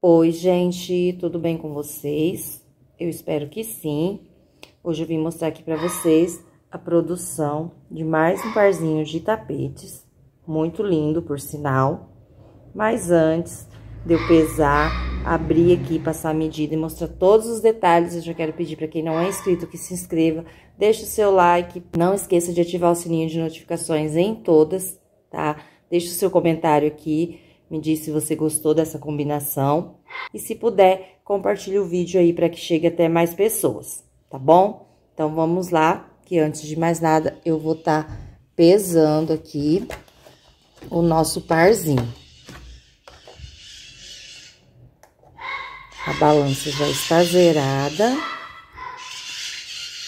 Oi, gente, tudo bem com vocês? Eu espero que sim. Hoje eu vim mostrar aqui para vocês a produção de mais um parzinho de tapetes. Muito lindo, por sinal. Mas antes de eu pesar, abrir aqui, passar a medida e mostrar todos os detalhes, eu já quero pedir para quem não é inscrito que se inscreva, deixe o seu like, não esqueça de ativar o sininho de notificações em todas, tá? Deixe o seu comentário aqui me diz se você gostou dessa combinação e se puder, compartilhe o vídeo aí para que chegue até mais pessoas, tá bom? Então vamos lá, que antes de mais nada eu vou estar tá pesando aqui o nosso parzinho. A balança já está zerada.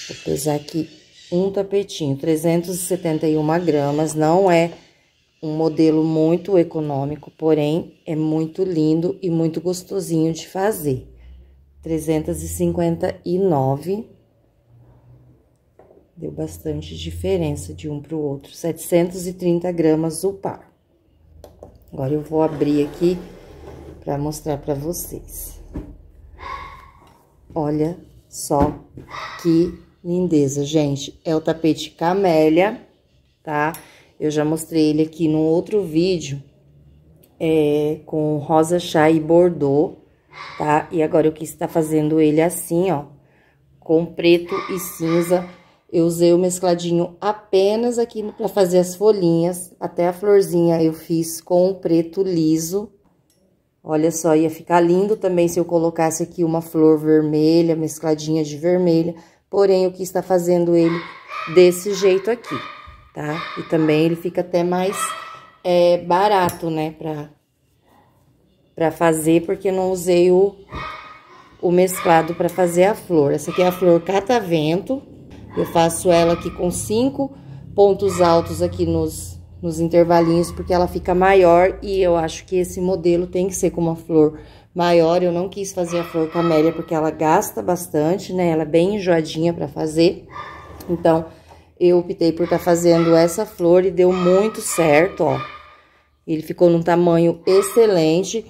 Vou pesar aqui um tapetinho, 371 gramas, não é um modelo muito econômico, porém é muito lindo e muito gostosinho de fazer. 359 deu bastante diferença de um para o outro, 730 gramas o par. Agora eu vou abrir aqui para mostrar para vocês. Olha só que lindeza, gente. É o tapete camélia, tá? Eu já mostrei ele aqui num outro vídeo, é, com rosa chá e bordô, tá? E agora eu quis estar tá fazendo ele assim, ó, com preto e cinza. Eu usei o mescladinho apenas aqui para fazer as folhinhas, até a florzinha eu fiz com o preto liso. Olha só, ia ficar lindo também se eu colocasse aqui uma flor vermelha, mescladinha de vermelha, porém eu quis estar tá fazendo ele desse jeito aqui tá? E também ele fica até mais é, barato, né, pra, pra fazer, porque eu não usei o, o mesclado pra fazer a flor. Essa aqui é a flor catavento, eu faço ela aqui com cinco pontos altos aqui nos, nos intervalinhos, porque ela fica maior e eu acho que esse modelo tem que ser com uma flor maior. Eu não quis fazer a flor camélia porque ela gasta bastante, né? Ela é bem enjoadinha para fazer. Então, eu optei por estar tá fazendo essa flor e deu muito certo, ó. Ele ficou num tamanho excelente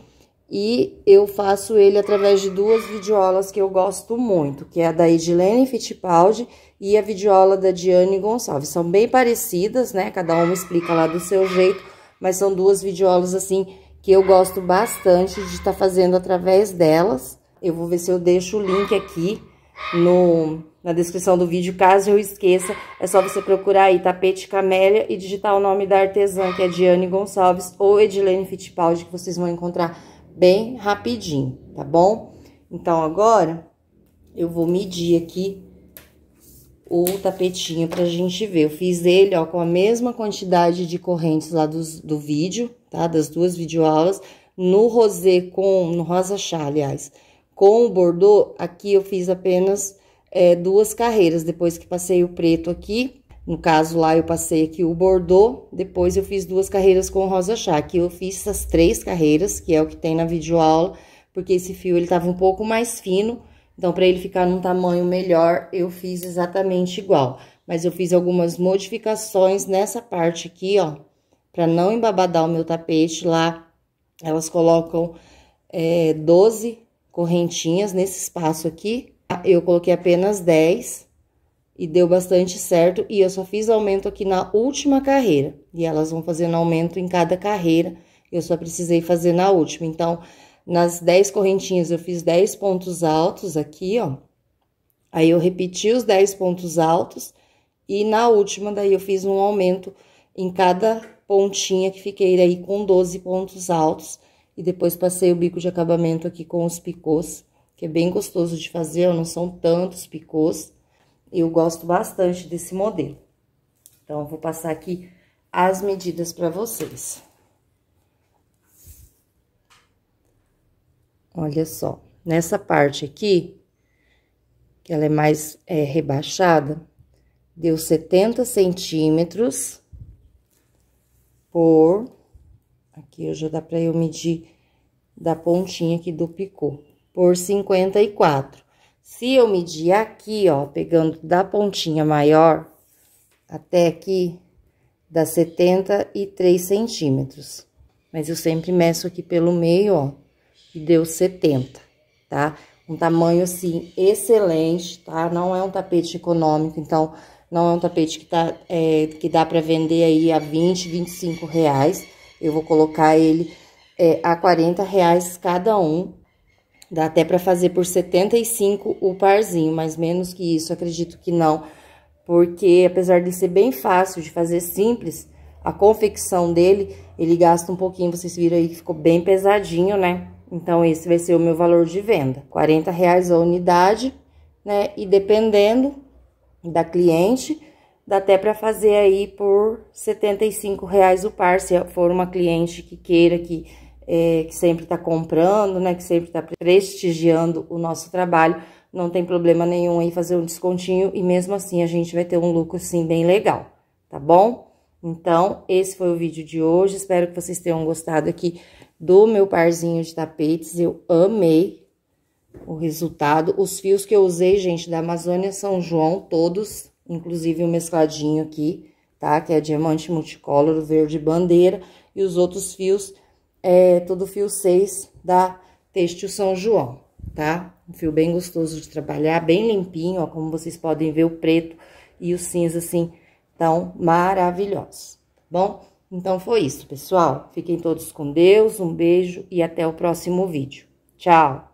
e eu faço ele através de duas videoaulas que eu gosto muito, que é a da Edilene Fittipaldi e a videoaula da Diane Gonçalves. São bem parecidas, né? Cada uma explica lá do seu jeito, mas são duas videoaulas assim que eu gosto bastante de estar tá fazendo através delas. Eu vou ver se eu deixo o link aqui no na descrição do vídeo, caso eu esqueça, é só você procurar aí tapete camélia e digitar o nome da artesã, que é Diane Gonçalves ou Edilene Fittipaldi, que vocês vão encontrar bem rapidinho, tá bom? Então, agora, eu vou medir aqui o tapetinho pra gente ver. Eu fiz ele, ó, com a mesma quantidade de correntes lá dos, do vídeo, tá? Das duas videoaulas, no rosé com, no rosa chá, aliás, com o bordô, aqui eu fiz apenas é, duas carreiras, depois que passei o preto aqui, no caso lá eu passei aqui o bordô, depois eu fiz duas carreiras com rosa chá, aqui eu fiz essas três carreiras, que é o que tem na videoaula, porque esse fio ele tava um pouco mais fino, então para ele ficar num tamanho melhor, eu fiz exatamente igual, mas eu fiz algumas modificações nessa parte aqui, ó, para não embabadar o meu tapete lá, elas colocam é, 12 correntinhas nesse espaço aqui, eu coloquei apenas 10 e deu bastante certo. E eu só fiz aumento aqui na última carreira. E elas vão fazendo aumento em cada carreira. Eu só precisei fazer na última. Então, nas 10 correntinhas, eu fiz 10 pontos altos aqui, ó. Aí, eu repeti os 10 pontos altos. E na última, daí, eu fiz um aumento em cada pontinha que fiquei aí com 12 pontos altos. E depois passei o bico de acabamento aqui com os picôs que é bem gostoso de fazer, não são tantos picôs. Eu gosto bastante desse modelo. Então, eu vou passar aqui as medidas para vocês. Olha só, nessa parte aqui, que ela é mais é, rebaixada, deu 70 centímetros por... Aqui já dá para eu medir da pontinha aqui do picô por 54. Se eu medir aqui, ó, pegando da pontinha maior até aqui, dá 73 centímetros. Mas eu sempre meço aqui pelo meio, ó, e deu 70, tá? Um tamanho, assim, excelente, tá? Não é um tapete econômico, então, não é um tapete que, tá, é, que dá pra vender aí a 20, 25 reais. Eu vou colocar ele é, a 40 reais cada um, Dá até para fazer por 75 o parzinho, mas menos que isso, acredito que não. Porque apesar de ser bem fácil de fazer simples, a confecção dele, ele gasta um pouquinho, vocês viram aí que ficou bem pesadinho, né? Então, esse vai ser o meu valor de venda, 40 reais a unidade, né? E dependendo da cliente, dá até para fazer aí por 75 reais o par, se for uma cliente que queira que é, que sempre está comprando, né, que sempre está prestigiando o nosso trabalho, não tem problema nenhum aí fazer um descontinho e mesmo assim a gente vai ter um lucro sim bem legal, tá bom? Então, esse foi o vídeo de hoje, espero que vocês tenham gostado aqui do meu parzinho de tapetes, eu amei o resultado. Os fios que eu usei, gente, da Amazônia São João, todos, inclusive o um mescladinho aqui, tá? Que é diamante multicolor, verde bandeira, e os outros fios é, todo fio 6 da Têxtil São João, tá? Um fio bem gostoso de trabalhar, bem limpinho, ó, como vocês podem ver, o preto e o cinza, assim, tão maravilhosos, tá bom? Então, foi isso, pessoal. Fiquem todos com Deus, um beijo e até o próximo vídeo. Tchau!